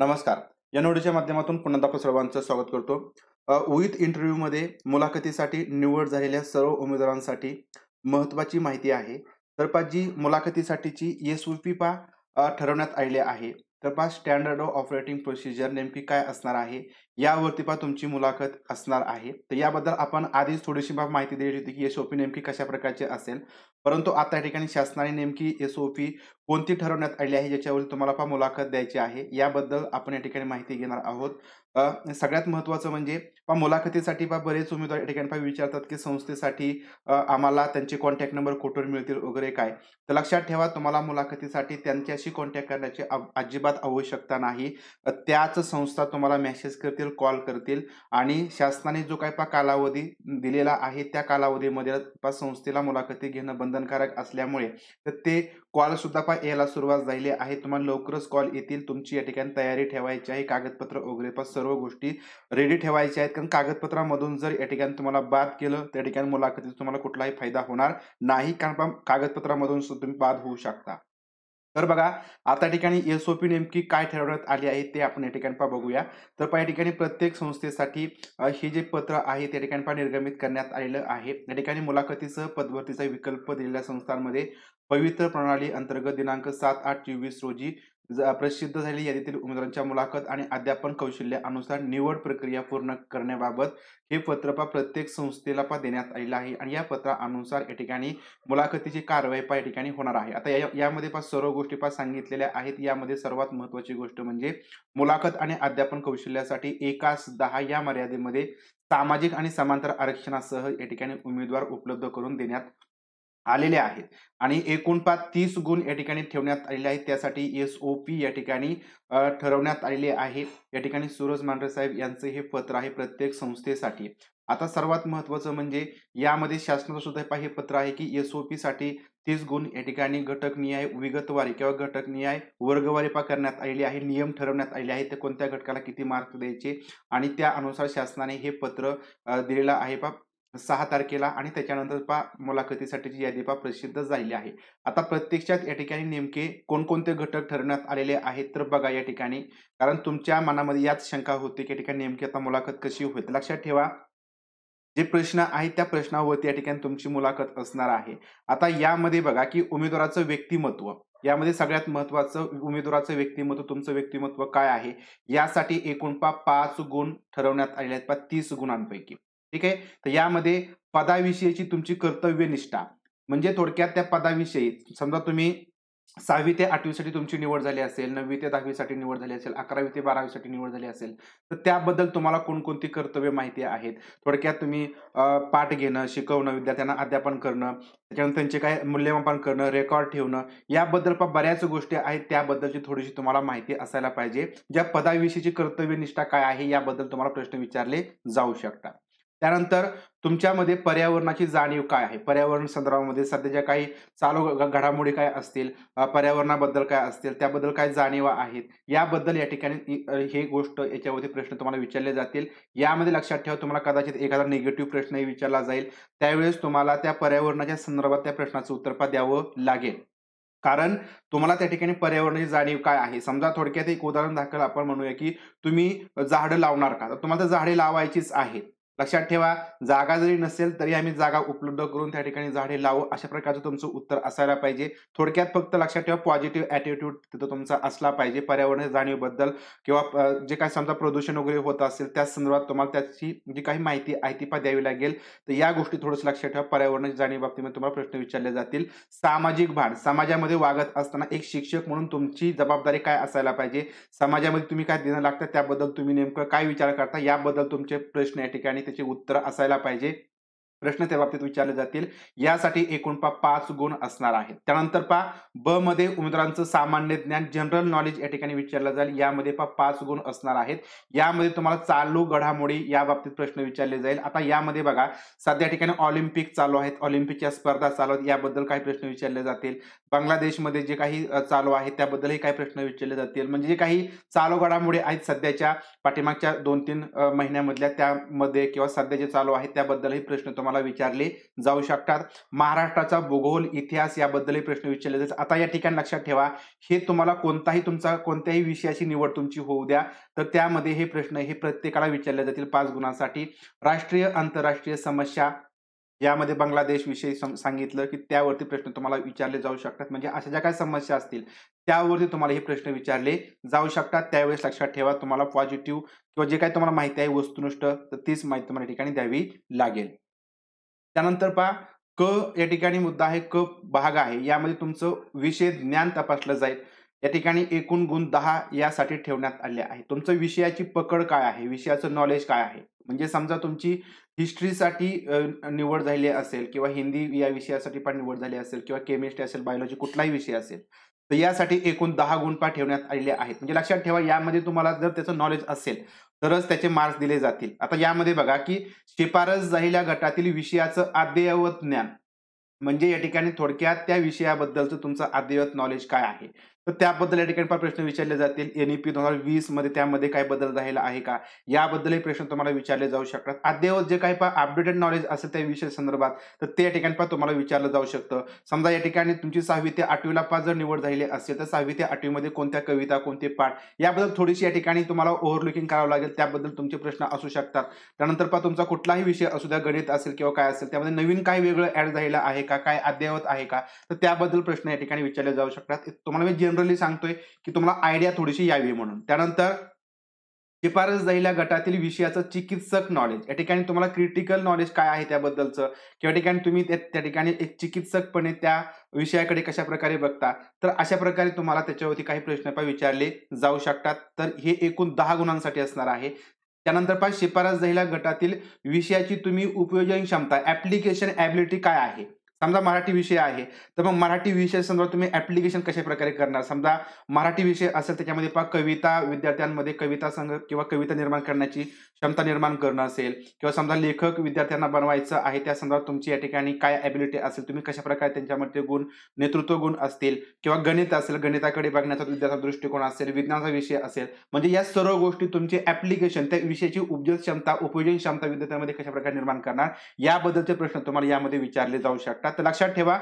नमस्कार या नोडीच्या माध्यमातून पुन्हा सर्वांचं स्वागत करतो विथ इंटरव्ह्यूमध्ये मुलाखतीसाठी निवड झालेल्या सर्व उमेदवारांसाठी महत्वाची माहिती आहे तर पा जी मुलाखतीसाठीची एस यू पी पा ठरवण्यात आलेली आहे तर पा स्टँडर्ड ऑफ ऑपरेटिंग प्रोसिजर नेमकी काय असणार आहे यावरती पण तुमची मुलाखत असणार आहे तर याबद्दल आपण आधीच थोडीशी माहिती दिली होती की एस ओ पी नेमकी कशा प्रकारची असेल परंतु आता या ठिकाणी शासनाने नेमकी एस ओ पी कोणती ठरवण्यात आली आहे ज्याच्यावर तुम्हाला पण मुलाखत द्यायची आहे याबद्दल आपण या ठिकाणी माहिती घेणार आहोत सगळ्यात महत्त्वाचं म्हणजे पा मुलाखतीसाठी पा बरेच उमेदवार या ठिकाणी पा विचारतात की संस्थेसाठी आम्हाला त्यांचे कॉन्टॅक्ट नंबर कुठून मिळतील वगैरे काय तर लक्षात ठेवा तुम्हाला मुलाखतीसाठी त्यांच्याशी कॉन्टॅक्ट करण्याची अजिबात आवश्यकता नाही त्याच संस्था तुम्हाला मेसेज करतील कॉल करतील आणि शासनाने जो काही पा कालावधी दिलेला आहे त्या कालावधीमध्ये संस्थेला मुलाखती घेणं बंधनकारक असल्यामुळे तर ते सुद्धा पा यायला सुरुवात झाली आहे तुम्हाला लवकरच कॉल येतील तुमची या ठिकाणी तयारी ठेवायची आहे कागदपत्र वगैरे पण सर्व गोष्टी रेडी ठेवायच्या आहेत कारण कागदपत्रामधून जर या ठिकाणी तुम्हाला बाद केलं त्या ठिकाणी मुलाखतीत तुम्हाला कुठलाही फायदा होणार नाही कारण कागदपत्रामधून सुद्धा तुम्ही बाद होऊ शकता तर बघा आता ठिकाणी एस ओ पी नेमकी काय ठरवण्यात आली आहे ते आपण या ठिकाणी पहा बघूया तर पहा या ठिकाणी प्रत्येक संस्थेसाठी हे जे पत्र आहे त्या ठिकाणी पहा निर्गमित करण्यात आलेलं आहे या ठिकाणी मुलाखतीसह पदभरतीचा विकल्प दिलेल्या संस्थांमध्ये पवित्र प्रणाली अंतर्गत दिनांक सात आठ चोवीस रोजी प्रसिद्ध झाली यादीतील उमेदवारांच्या मुलाखत आणि अध्यापन कौशल्य अनुसार निवड प्रक्रिया पूर्ण करण्याबाबत हे पत्रपा प्रत्येक संस्थेला पा देण्यात आलेलं आहे आणि या पत्रानुसार या ठिकाणी मुलाखतीची कारवाई पा या ठिकाणी होणार आहे आता या यामध्ये पा सर्व गोष्टी पा सांगितलेल्या आहेत यामध्ये सर्वात महत्त्वाची गोष्ट म्हणजे मुलाखत आणि अध्यापन कौशल्यासाठी एकास दहा या मर्यादेमध्ये सामाजिक आणि समांतर आरक्षणासह या ठिकाणी उमेदवार उपलब्ध करून देण्यात आलेले आहेत आणि एकूण पाच तीस गुण या ठिकाणी ठेवण्यात आलेले आहेत त्यासाठी एस ओ पी या ठिकाणी ठरवण्यात आलेले आहे या ठिकाणी सूरज मांढरे साहेब यांचं हे पत्र आहे प्रत्येक संस्थेसाठी आता सर्वात महत्त्वाचं म्हणजे यामध्ये शासनाचं सुद्धा हे पत्र आहे की एस ओ पीसाठी तीस गुण या ठिकाणी घटक निय विगतवारी किंवा घटक निय वर्गवारी पा करण्यात आलेली आहे नियम ठरवण्यात आलेले आहेत ते कोणत्या घटकाला किती मार्क द्यायचे आणि त्या अनुसार शासनाने हे पत्र दिलेलं आहे पा सहा तारखेला आणि त्याच्यानंतर पा मुलाखतीसाठीची यादी पा प्रसिद्ध झालेली आहे आता प्रत्यक्षात या ठिकाणी नेमके कोणकोणते घटक ठरवण्यात आलेले आहेत तर बघा या ठिकाणी कारण तुमच्या मनामध्ये याच शंका होती की ठिकाणी नेमकी आता मुलाखत कशी होईल लक्षात ठेवा जे प्रश्न आहेत त्या प्रश्नावरती या ठिकाणी तुमची मुलाखत असणार आहे आता यामध्ये बघा की उमेदवाराचं व्यक्तिमत्व यामध्ये सगळ्यात महत्वाचं उमेदवाराचं व्यक्तिमत्व तुमचं व्यक्तिमत्व काय आहे यासाठी एकूण पा पाच गुण ठरवण्यात आलेले आहेत पा तीस गुणांपैकी ठीक आहे तर यामध्ये पदाविषयीची तुमची कर्तव्य निष्ठा म्हणजे थोडक्यात त्या पदाविषयी समजा तुम्ही सहावी ते आठवीसाठी तुमची निवड झाली असेल नववी ते दहावीसाठी निवड झाली असेल अकरावी ते बारावीसाठी निवड झाली असेल तर त्याबद्दल तुम्हाला कोणकोणती कर्तव्य माहिती आहेत थोडक्यात तुम्ही पाठ घेणं शिकवणं विद्यार्थ्यांना अध्यापन करणं त्याच्यानंतर त्यांचे काय मूल्यमापन करणं रेकॉर्ड ठेवणं याबद्दल पण बऱ्याच गोष्टी आहेत त्याबद्दलची थोडीशी तुम्हाला माहिती असायला पाहिजे ज्या पदाविषयीची कर्तव्यनिष्ठा काय आहे याबद्दल तुम्हाला प्रश्न विचारले जाऊ शकतात त्यानंतर तुमच्यामध्ये पर्यावरणाची जाणीव काय आहे पर्यावरण संदर्भामध्ये सध्याच्या काही चालू घडामोडी काय असतील पर्यावरणाबद्दल काय असतील त्याबद्दल काय जाणीवा आहेत याबद्दल या ठिकाणी हे गोष्ट याच्यावरती प्रश्न तुम्हाला विचारले जातील यामध्ये लक्षात ठेवा तुम्हाला कदाचित एखादा निगेटिव्ह प्रश्नही विचारला जाईल त्यावेळेस तुम्हाला त्या पर्यावरणाच्या संदर्भात त्या प्रश्नाचं उत्तर द्यावं लागेल कारण तुम्हाला त्या ठिकाणी पर्यावरणाची जाणीव काय आहे समजा थोडक्यात एक उदाहरण दाखल आपण म्हणूया की तुम्ही झाडं लावणार का तर तुम्हाला झाडे लावायचीच आहेत लक्षात ठेवा जागा जरी नसेल तरी आम्ही जागा उपलब्ध करून त्या ठिकाणी झाडे लावू अशा प्रकारचं तुमचं उत्तर असायला पाहिजे थोडक्यात फक्त लक्षात ठेवा पॉझिटिव्ह ॲटिट्यूड तिथं तुमचा असला पाहिजे पर्यावरण जाणीवबद्दल किंवा जे काही समजा प्रदूषण वगैरे होत असेल त्या संदर्भात तुम्हाला त्याची जी काही माहिती आहे ती द्यावी लागेल तर या गोष्टी थोडंसं लक्षात ठेवा पर्यावरणाची जाणीव बाबतीमध्ये तुम्हाला प्रश्न विचारले जातील सामाजिक भान समाजामध्ये वागत असताना एक शिक्षक म्हणून तुमची जबाबदारी काय असायला पाहिजे समाजामध्ये तुम्ही काय देणं लागतं त्याबद्दल तुम्ही नेमकं काय विचार करता याबद्दल तुमचे प्रश्न या ठिकाणी त्याचे उत्तर असायला पाहिजे प्रश्न त्या बाबतीत विचारले जातील यासाठी एकूण पा पाच गुण असणार आहेत त्यानंतर पा ब मध्ये उमेदवारांचं सामान्य ज्ञान जनरल नॉलेज या ठिकाणी विचारलं जाईल यामध्ये पा पाच गुण असणार आहेत यामध्ये तुम्हाला चालू घडामोडी या बाबतीत प्रश्न विचारले जाईल आता यामध्ये बघा सध्या ठिकाणी ऑलिम्पिक चालू आहेत ऑलिम्पिकच्या स्पर्धा चालू आहेत याबद्दल काही प्रश्न विचारले जातील बांगलादेशमध्ये जे काही चालू आहे त्याबद्दलही काही प्रश्न विचारले जातील म्हणजे जे काही चालू घडामोडी आहेत सध्याच्या पाठीमागच्या दोन तीन महिन्यामधल्या त्यामध्ये किंवा सध्या जे चालू आहेत त्याबद्दलही प्रश्न तुम्हाला मला विचारले जाऊ शकतात महाराष्ट्राचा भूगोल इतिहास याबद्दलही प्रश्न विचारले जातात आता या ठिकाणी लक्षात ठेवा हे तुम्हाला कोणताही तुमचा कोणत्याही विषयाची निवड तुमची होऊ द्या तर त्यामध्ये हे प्रश्न हे प्रत्येकाला विचारले जातील पाच गुणांसाठी राष्ट्रीय आंतरराष्ट्रीय समस्या यामध्ये बांगलादेश विषयी सांगितलं की त्यावरती प्रश्न तुम्हाला विचारले जाऊ शकतात म्हणजे अशा ज्या काही समस्या असतील त्यावरती तुम्हाला हे प्रश्न विचारले जाऊ शकतात त्यावेळेस लक्षात ठेवा तुम्हाला पॉझिटिव्ह किंवा जे काही तुम्हाला माहिती आहे वस्तुनिष्ठ तर तीच माहिती तुम्हाला ठिकाणी द्यावी लागेल त्यानंतर पहा क या ठिकाणी मुद्दा आहे क भाग आहे यामध्ये तुमचं विषय ज्ञान तपासलं जाईल या ठिकाणी एकूण गुण दहा यासाठी ठेवण्यात आले आहे तुमचं विषयाची पकड काय आहे विषयाचं नॉलेज काय आहे म्हणजे समजा तुमची हिस्ट्रीसाठी निवड झाली असेल किंवा हिंदी या विषयासाठी पण निवड झाली असेल किंवा केमिस्ट्री असेल बायोलॉजी कुठलाही विषय असेल तर यासाठी एकूण दहा गुणपा ठेवण्यात आलेले आहेत म्हणजे लक्षात ठेवा यामध्ये तुम्हाला जर त्याचं नॉलेज असेल तरच त्याचे मार्क्स दिले जातील आता यामध्ये बघा की शिफारस झालेल्या गटातील विषयाचं अद्ययावत ज्ञान म्हणजे या ठिकाणी थोडक्यात त्या विषयाबद्दलचं तुमचं अद्ययावत नॉलेज काय आहे तर त्याबद्दल या ठिकाणी प्रश्न विचारले जातील एनईपी e दोन हजार वीस मध्ये त्यामध्ये काय बदल झालेला आहे का याबद्दलही प्रश्न तुम्हाला विचारले जाऊ शकतात अद्ययावत जे काही अपडेटेड नॉलेज असेल त्या विषय संदर्भात तर ते या ठिकाणी तुम्हाला विचारलं जाऊ शकतं समजा या ठिकाणी तुमची सहावी ते आठवीला पाच जर निवड झालेली असेल तर सहावी ते आठवीमध्ये कोणत्या कविता कोणते पाठ याबद्दल थोडीशी या ठिकाणी तुम्हाला ओव्हरलुकिंग करावं लागेल त्याबद्दल तुमचे प्रश्न असू शकतात त्यानंतर पा तुमचा कुठलाही विषय असू द्या गणित असेल किंवा काय असेल त्यामध्ये नवीन काय वेगळं ऍड झालेलं आहे का काय अद्ययावत आहे का तर त्याबद्दल प्रश्न या ठिकाणी विचारले जाऊ शकतात तुम्हाला जनरली सांगतोय की तुम्हाला आयडिया थोडीशी यावी म्हणून त्यानंतर शिफारस दहिला गटातील विषयाचं चिकित्सक नॉलेज या ठिकाणी तुम्हाला क्रिटिकल नॉलेज काय आहे त्याबद्दलचं किंवा ठिकाणी तुम्ही त्या ठिकाणी एक चिकित्सकपणे त्या विषयाकडे कशा प्रकारे बघता तर अशा प्रकारे तुम्हाला त्याच्यावरती काही प्रश्न पण विचारले जाऊ शकतात तर हे एकूण दहा गुणांसाठी असणार आहे त्यानंतर पण शिफारस दहिल्या गटातील विषयाची तुम्ही उपयोजन क्षमता ऍप्लिकेशन ऍबिलिटी काय आहे समजा मराठी विषय आहे तर मग मराठी विषय समजा तुम्ही ऍप्लिकेशन कशा प्रकारे करणार समजा मराठी विषय असेल त्याच्यामध्ये पहा कविता विद्यार्थ्यांमध्ये कविता संघ किंवा कविता निर्माण करण्याची क्षमता निर्माण करणं असेल किंवा समजा लेखक विद्यार्थ्यांना बनवायचं आहे त्या संदर्भात तुमची या ठिकाणी काय ॲबिलिटी असेल तुम्ही कशा प्रकारे त्यांच्यामध्ये गुण नेतृत्व गुण असतील किंवा गणित असेल गणिताकडे बघण्याचा विद्यार्थ्या दृष्टिकोन असेल विज्ञानाचा विषय असेल म्हणजे या सर्व गोष्टी तुमचे ऍप्लिकेशन त्या विषयाची उपजत क्षमता उपयोजन क्षमता विद्यार्थ्यांमध्ये कशा प्रकारे निर्माण करणार याबद्दलचे प्रश्न तुम्हाला यामध्ये विचारले जाऊ शकतात का तर लक्षात ठेवा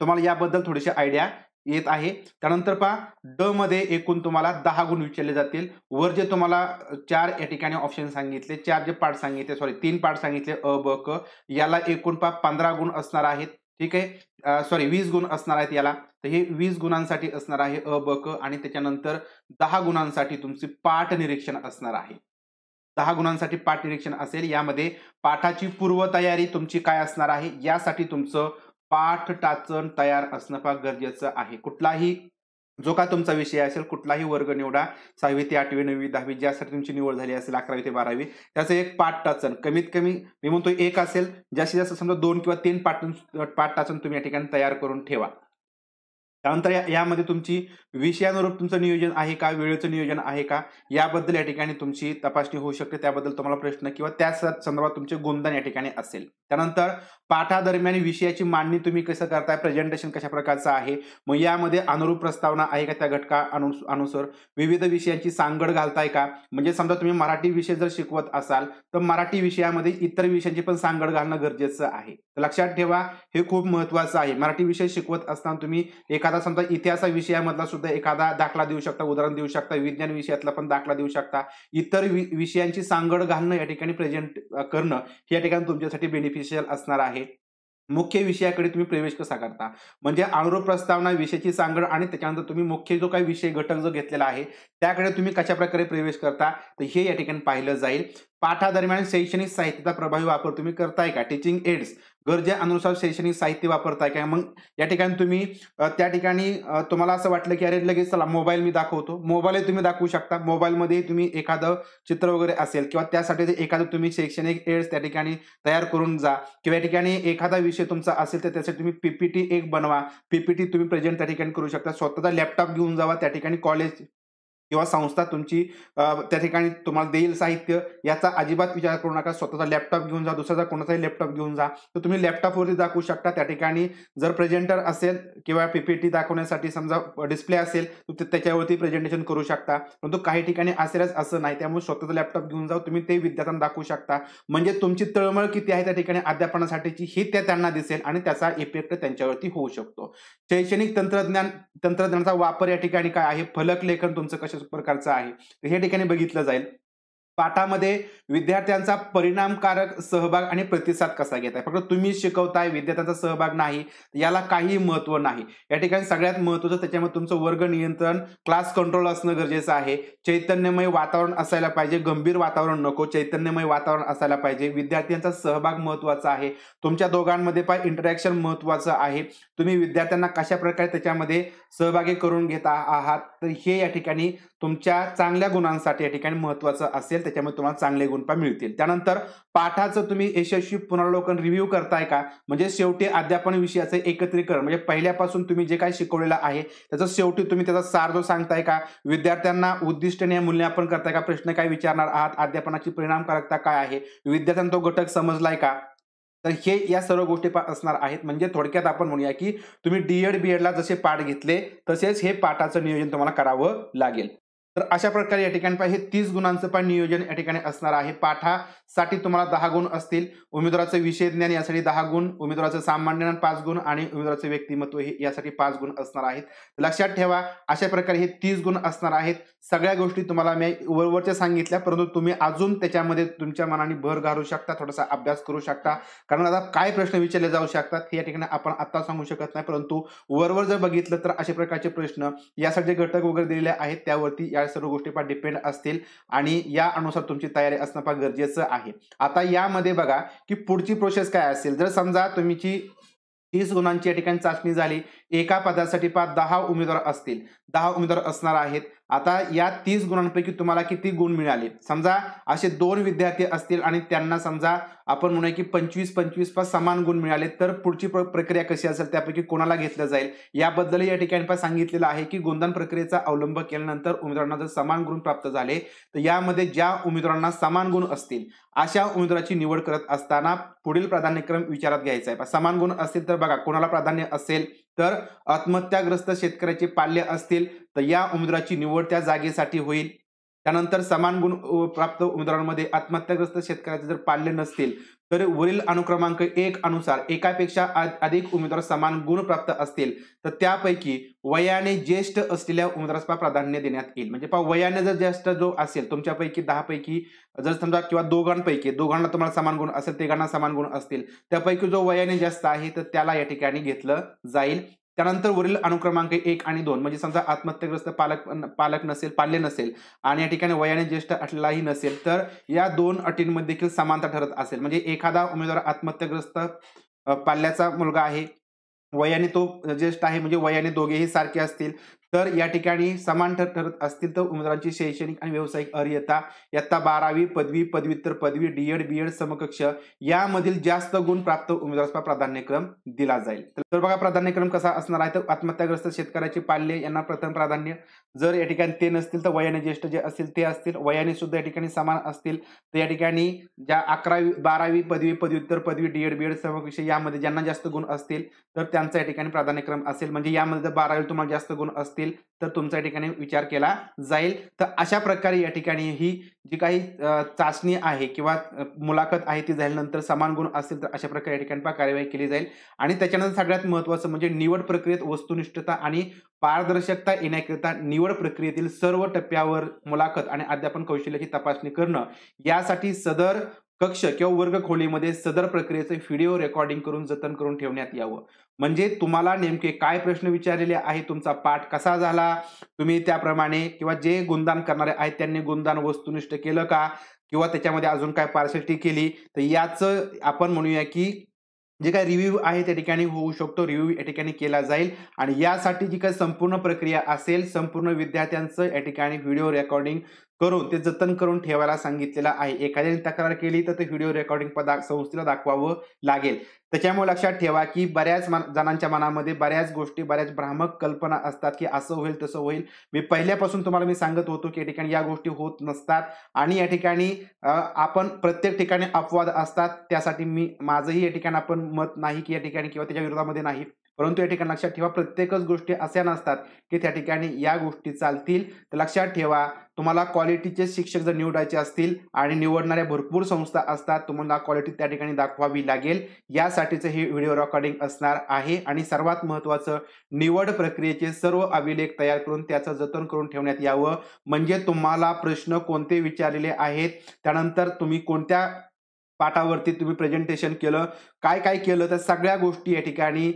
तुम्हाला याबद्दल थोडीशी आयडिया येत आहे त्यानंतर पहा ड मध्ये एकूण तुम्हाला दहा गुण विचारले जातील वर जे तुम्हाला चार या ठिकाणी ऑप्शन सांगितले चार जे पार्ट सांगितले सॉरी तीन पार्ट सांगितले अ ब क याला एकूण पहा पंधरा गुण असणार आहेत ठीक आहे सॉरी वीस गुण असणार आहेत याला तर हे वीस गुणांसाठी असणार आहे अ ब क आणि त्याच्यानंतर दहा गुणांसाठी तुमचे पाठ निरीक्षण असणार आहे दहा गुणांसाठी पाठ निरीक्षण असेल यामध्ये पाठाची पूर्वतयारी तुमची काय असणार आहे यासाठी तुमचं पाठ टाचण तयार असणं फार गरजेचं आहे कुठलाही जो का तुमचा विषय असेल कुठलाही वर्ग निवडा सहावी ते आठवी नववी दहावी ज्यासाठी तुमची निवड झाली असेल अकरावी ते बारावी त्याचं एक पाठ टाचण कमीत कमी मी म्हणतो एक असेल जास्तीत जास्त समजा दोन किंवा तीन पाठ पाठ टाचण तुम्ही या ठिकाणी तयार करून ठेवा त्यानंतर या यामध्ये तुमची विषयानुरूप तुमचं नियोजन आहे का वेळेचं नियोजन आहे का याबद्दल या ठिकाणी तुमची तपासणी होऊ शकते त्याबद्दल तुम्हाला प्रश्न किंवा त्या संदर्भात तुमचे गोंधन या ठिकाणी असेल त्यानंतर पाठादरम्यान विषयाची मांडणी तुम्ही कसं करताय प्रेझेंटेशन कशा प्रकारचं आहे मग यामध्ये अनुरूप प्रस्तावना आहे का त्या घटका अनुसार विविध विषयांची सांगड घालताय का म्हणजे समजा तुम्ही मराठी विषय जर शिकवत असाल तर मराठी विषयामध्ये इतर विषयांची पण सांगड घालणं गरजेचं आहे लक्षात ठेवा हे खूप महत्वाचं आहे मराठी विषय शिकवत असताना तुम्ही एखादा एखादा समजा इतिहासा विषयामधला सुद्धा एखादा दाखला देऊ शकता उदाहरण देऊ शकता विज्ञान विषयातला पण दाखला देऊ शकता इतर विषयांची सांगड घालणं या ठिकाणी प्रेझेंट करणं या ठिकाणी तुमच्यासाठी बेनिफिशियल असणार आहे मुख्य विषयाकडे तुम्ही प्रवेश कसा करता म्हणजे अनुरूप प्रस्तावना विषयाची सांगड आणि त्याच्यानंतर तुम्ही मुख्य जो काही विषय घटक जो घेतलेला आहे त्याकडे तुम्ही कशा प्रकारे प्रवेश करता तर हे या ठिकाणी पाहिलं जाईल पाठादरम्यान शैक्षणिक साहित्याचा प्रभावी वापर तुम्ही करताय का टीचिंग एड्स अनुसार शैक्षणिक साहित्य वापरताय काय मग या ठिकाणी तुम्ही त्या ठिकाणी तुम्हाला असं वाटलं की अरे लगेच चला मोबाईल मी दाखवतो मोबाईलही तुम्ही दाखवू शकता मोबाईलमध्ये तुम्ही एखादं चित्र वगैरे असेल किंवा त्यासाठी एखादं तुम्ही शैक्षणिक एड्स त्या ठिकाणी तयार करून जा किंवा या ठिकाणी एखादा विषय तुमचा असेल तर त्यासाठी तुम्ही पीपीटी एक बनवा पीपीटी तुम्ही प्रेझेंट त्या ठिकाणी करू शकता स्वतःचा लॅपटॉप घेऊन जावा त्या ठिकाणी कॉलेज किंवा संस्था तुमची त्या ठिकाणी तुम्हाला देईल साहित्य याचा अजिबात विचार करू नका स्वतःचा लॅपटॉप घेऊन जा दुसऱ्याचा कोणाचाही लॅपटॉप घेऊन जा तर तुम्ही लॅपटॉपवरती दाखवू शकता त्या ठिकाणी जर प्रेझेंटर असेल किंवा पीपीटी दाखवण्यासाठी समजा डिस्प्ले असेल तर त्याच्यावरती प्रेझेंटेशन करू शकता परंतु काही ठिकाणी असेलच असं नाही त्यामुळे स्वतःचा लॅपटॉप घेऊन जाऊ तुम्ही ते विद्यार्थ्यांना दाखवू शकता म्हणजे तुमची तळमळ किती आहे त्या ठिकाणी अध्यापनासाठीची हे त्या त्यांना दिसेल आणि त्याचा इफेक्ट त्यांच्यावरती होऊ शकतो शैक्षणिक तंत्रज्ञान तंत्रज्ञानाचा वापर या ठिकाणी काय आहे फलक लेखन तुमचं कशा प्रकारचा आहे तर हे ठिकाणी बघितलं जाईल पाठामध्ये विद्यार्थ्यांचा परिणामकारक सहभाग आणि प्रतिसाद कसा घेत आहे फक्त तुम्ही शिकवताय विद्यार्थ्यांचा सहभाग नाही याला काही महत्व नाही या ठिकाणी सगळ्यात महत्वाचं त्याच्यामध्ये तुमचं वर्ग नियंत्रण क्लास कंट्रोल असणं गरजेचं आहे चैतन्यमय वातावरण असायला पाहिजे गंभीर वातावरण नको चैतन्यमय वातावरण असायला पाहिजे विद्यार्थ्यांचा सहभाग महत्वाचा आहे तुमच्या दोघांमध्ये पण इंटरॅक्शन महत्वाचं आहे तुम्ही विद्यार्थ्यांना कशा प्रकारे त्याच्यामध्ये सहभागी करून घेता आहात तर हे या ठिकाणी तुमच्या चांगल्या गुणांसाठी या ठिकाणी महत्वाचं असेल त्याच्यामुळे तुम्हाला चांगले गुण पण मिळतील त्यानंतर पाठाचं तुम्ही यशस्वी पुनर्लोकन रिव्ह्यू करताय का म्हणजे शेवटी अध्यापन विषयाचं एकत्रीकरण म्हणजे पहिल्यापासून तुम्ही जे काय शिकवलेलं आहे त्याचा शेवटी तुम्ही त्याचा सार जो सांगताय का विद्यार्थ्यांना उद्दिष्टने मूल्यांकन करताय का प्रश्न काय विचारणार आहात अध्यापनाची परिणामकारकता काय आहे विद्यार्थ्यांना तो घटक समजलाय का तर हे या सर्व गोष्टी असणार आहेत म्हणजे थोडक्यात आपण म्हणूया की तुम्ही डीएड बीएडला जसे पाठ घेतले तसेच हे पाठाचं नियोजन तुम्हाला करावं लागेल तर अशा प्रकारे या ठिकाणी पाहिजे तीस गुणांचं पण नियोजन या ठिकाणी असणार आहे पाठासाठी तुम्हाला दहा गुण असतील उमेदवाराचं विषय ज्ञान यासाठी दहा गुण उमेदवाराचं सामान्य ज्ञान पाच गुण आणि उमेदवाराचं व्यक्तिमत्व हे यासाठी पाच गुण असणार आहेत लक्षात ठेवा अशा प्रकारे हे तीस गुण असणार आहेत सगळ्या गोष्टी तुम्हाला मी वरवरच्या सांगितल्या परंतु तुम्ही अजून त्याच्यामध्ये तुमच्या मनाने भर घालू शकता थोडासा अभ्यास करू शकता कारण आता काय प्रश्न विचारले जाऊ शकतात हे या ठिकाणी आपण आता सांगू शकत नाही परंतु वरवर जर बघितलं तर अशा प्रकारचे प्रश्न यासाठी घटक वगैरे दिलेले आहेत त्यावरती या सर्व गोष्टी फार डिपेंड असतील आणि या अनुसार तुमची तयारी असणं फार गरजेचं आहे आता यामध्ये बघा की पुढची प्रोसेस काय असेल जर समजा तुमची तीस गुणांची या ठिकाणी चाचणी झाली एका पदासाठी पाच दहा उमेदवार असतील दहा उमेदवार असणार आहेत आता या तीस गुणांपैकी तुम्हाला किती गुण मिळाले समजा असे दोन विद्यार्थी असतील आणि त्यांना समजा आपण म्हणूया की पंचवीस पंचवीस पास समान गुण मिळाले तर पुढची प्रक्रिया कशी असेल त्यापैकी कोणाला घेतलं जाईल याबद्दलही या ठिकाणी पण सांगितलेलं आहे की गुणदान प्रक्रियेचा अवलंब केल्यानंतर उमेदवारांना जर समान गुण प्राप्त झाले तर यामध्ये ज्या उमेदवारांना समान गुण असतील अशा उमेदवाराची निवड करत असताना पुढील प्राधान्यक्रम विचारात घ्यायचा आहे समान गुण असतील तर बघा कोणाला प्राधान्य असेल तर आत्महत्याग्रस्त शेतकऱ्याचे पाल्य असतील तर या उमेदवाराची निवड त्या जागेसाठी होईल त्यानंतर समान गुण प्राप्त उमेदवारांमध्ये आत्महत्याग्रस्त शेतकऱ्याचे जर पाल्य नसतील तर वरील अनुक्रमांक एक अनुसार एकापेक्षा अधिक उमेदवार समान गुण प्राप्त असतील तर त्यापैकी वयाने ज्येष्ठ असलेल्या उमेदवारास प्राधान्य देण्यात येईल म्हणजे पा वयाने जर ज्येष्ठ जो असेल तुमच्यापैकी दहापैकी जर समजा किंवा दोघांपैकी दोघांना तुम्हाला समान गुण असेल तिघांना समान गुण असतील त्यापैकी जो वयाने जास्त आहे तर त्याला या ठिकाणी घेतलं जाईल त्यानंतर वरील अनुक्रमांक एक आणि दोन म्हणजे समजा आत्महत्याग्रस्त पालक पालक नसेल पाल्य नसेल आणि या ठिकाणी वयाने ज्येष्ठ अटलाही नसेल तर या दोन अटींमध्ये देखील समानता ठरत असेल म्हणजे एखादा उमेदवार आत्महत्याग्रस्त पाल्याचा मुलगा आहे वयाने तो ज्येष्ठ आहे म्हणजे वयाने दोघेही सारखे असतील तर या ठिकाणी समान ठरत असतील तर उमेदवारांची शैक्षणिक आणि व्यावसायिक अर्हता इयत्ता बारावी पदवी पदव्युत्तर पदवी डी एड बी एड समकक्ष यामधील जास्त गुण प्राप्त उमेदवार प्राधान्यक्रम दिला जाईल तर बघा प्राधान्यक्रम कसा असणार आहे तर आत्महत्याग्रस्त शेतकऱ्याचे पाल्य यांना प्रथम प्राधान्य जर या ठिकाणी ते नसतील तर वयाने ज्येष्ठ जे असतील ते असतील वयाने सुद्धा या ठिकाणी समान असतील तर या ठिकाणी ज्या अकरावी बारावी पदवी पदव्युत्तर पदवी डीएड एड समकक्ष यामध्ये ज्यांना जास्त गुण असतील तर त्यांचा या ठिकाणी प्राधान्यक्रम असेल म्हणजे यामध्ये जर बारावी तुम्हाला जास्त गुण असतील असतील तर तुमच्या ठिकाणी विचार केला जाईल तर अशा प्रकारे या ठिकाणी ही जी काही चाचणी आहे किंवा मुलाखत आहे ती झाल्यानंतर समान गुण असतील तर अशा प्रकारे या ठिकाणी कार्यवाही केली जाईल आणि त्याच्यानंतर सगळ्यात महत्त्वाचं म्हणजे निवड प्रक्रियेत वस्तुनिष्ठता आणि पारदर्शकता येण्याकरिता निवड प्रक्रियेतील सर्व टप्प्यावर मुलाखत आणि अध्यापन कौशल्याची तपासणी करणं यासाठी सदर कक्ष किंवा वर्ग खोलीमध्ये सदर प्रक्रियेचे व्हिडिओ रेकॉर्डिंग करून जतन करून ठेवण्यात यावं म्हणजे तुम्हाला नेमके काय प्रश्न विचारलेले आहे तुमचा पाठ कसा झाला तुम्ही त्याप्रमाणे किंवा जे गुणदान करणारे आहेत त्यांनी गुणदान वस्तुनिष्ठ केलं का किंवा त्याच्यामध्ये अजून काय पार्सिटी केली तर याचं आपण म्हणूया की जे काही रिव्ह्यू आहे त्या ठिकाणी होऊ शकतो रिव्ह्यू या ठिकाणी केला जाईल आणि यासाठी जी काही संपूर्ण प्रक्रिया असेल संपूर्ण विद्यार्थ्यांचं या ठिकाणी व्हिडिओ रेकॉर्डिंग करून ते जतन करून ठेवायला सांगितलेलं आहे एखाद्याने तक्रार केली तर ते व्हिडिओ रेकॉर्डिंग पदा संस्थेला दाखवावं लागेल त्याच्यामुळे लक्षात ठेवा की बऱ्याच जणांच्या मनामध्ये बऱ्याच गोष्टी बऱ्याच भ्रामक कल्पना असतात की असं होईल तसं होईल मी पहिल्यापासून तुम्हाला मी सांगत होतो की या ठिकाणी या गोष्टी होत नसतात आणि या ठिकाणी आपण प्रत्येक ठिकाणी अपवाद असतात त्यासाठी मी माझंही या ठिकाणी आपण मत नाही की या ठिकाणी किंवा त्याच्या विरोधामध्ये नाही परंतु या ठिकाणी लक्षात ठेवा प्रत्येकच गोष्टी अशा नसतात की त्या ठिकाणी या गोष्टी चालतील तर लक्षात ठेवा तुम्हाला क्वालिटीचे शिक्षक जर निवडायचे असतील आणि निवडणाऱ्या भरपूर संस्था असतात तुम्हाला क्वालिटी त्या ठिकाणी दाखवावी लागेल यासाठीचं हे व्हिडिओ रेकॉर्डिंग असणार आहे आणि सर्वात महत्त्वाचं निवड प्रक्रियेचे सर्व अभिलेख तयार करून त्याचं जतन करून ठेवण्यात यावं म्हणजे तुम्हाला प्रश्न कोणते विचारलेले आहेत त्यानंतर तुम्ही कोणत्या पाठावरती तुम्ही प्रेझेंटेशन केलं काय काय केलं तर सगळ्या गोष्टी या ठिकाणी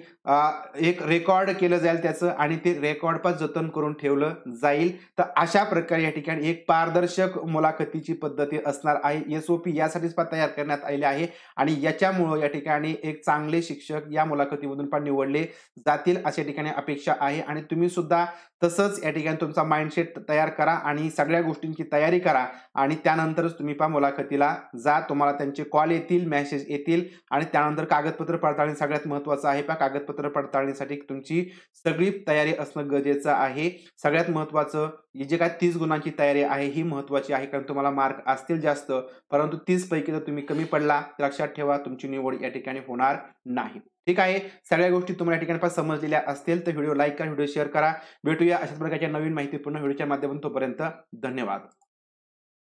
एक रेकॉर्ड केलं जाईल त्याचं आणि ते रेकॉर्ड पण जतन करून ठेवलं जाईल तर अशा प्रकारे या ठिकाणी एक पारदर्शक मुलाखतीची पद्धती असणार आहे एसओपी यासाठीच पण तयार करण्यात आले आहे आणि याच्यामुळं या ठिकाणी एक चांगले शिक्षक या मुलाखतीमधून पण निवडले जातील अशा ठिकाणी अपेक्षा आहे आणि तुम्ही सुद्धा तसंच या ठिकाणी तुमचा माइंडसेट तयार करा आणि सगळ्या गोष्टींची तयारी करा आणि त्यानंतरच तुम्ही पहा मुलाखतीला जा तुम्हाला त्यांचे कॉल येतील मेसेज येतील आणि त्यानंतर कागदपत्र पडताळणी सगळ्यात महत्वाचं आहे पण कागदपत्र पडताळणीसाठी तुमची सगळी तयारी असणं गरजेचं आहे सगळ्यात महत्त्वाचं जे काय तीस गुणांची तयारी आहे ही महत्वाची आहे कारण तुम्हाला मार्क असतील जास्त परंतु पैकी जर तुम्ही कमी पडला लक्षात ठेवा तुमची निवड या ठिकाणी होणार नाही ठीक आहे सगळ्या गोष्टी तुम्हाला या ठिकाणी पण समजलेल्या असतील तर व्हिडिओ लाईक करा व्हिडिओ शेअर करा भेटूया अशाच प्रकारच्या नवीन माहितीपूर्ण व्हिडिओच्या माध्यमातून तोपर्यंत धन्यवाद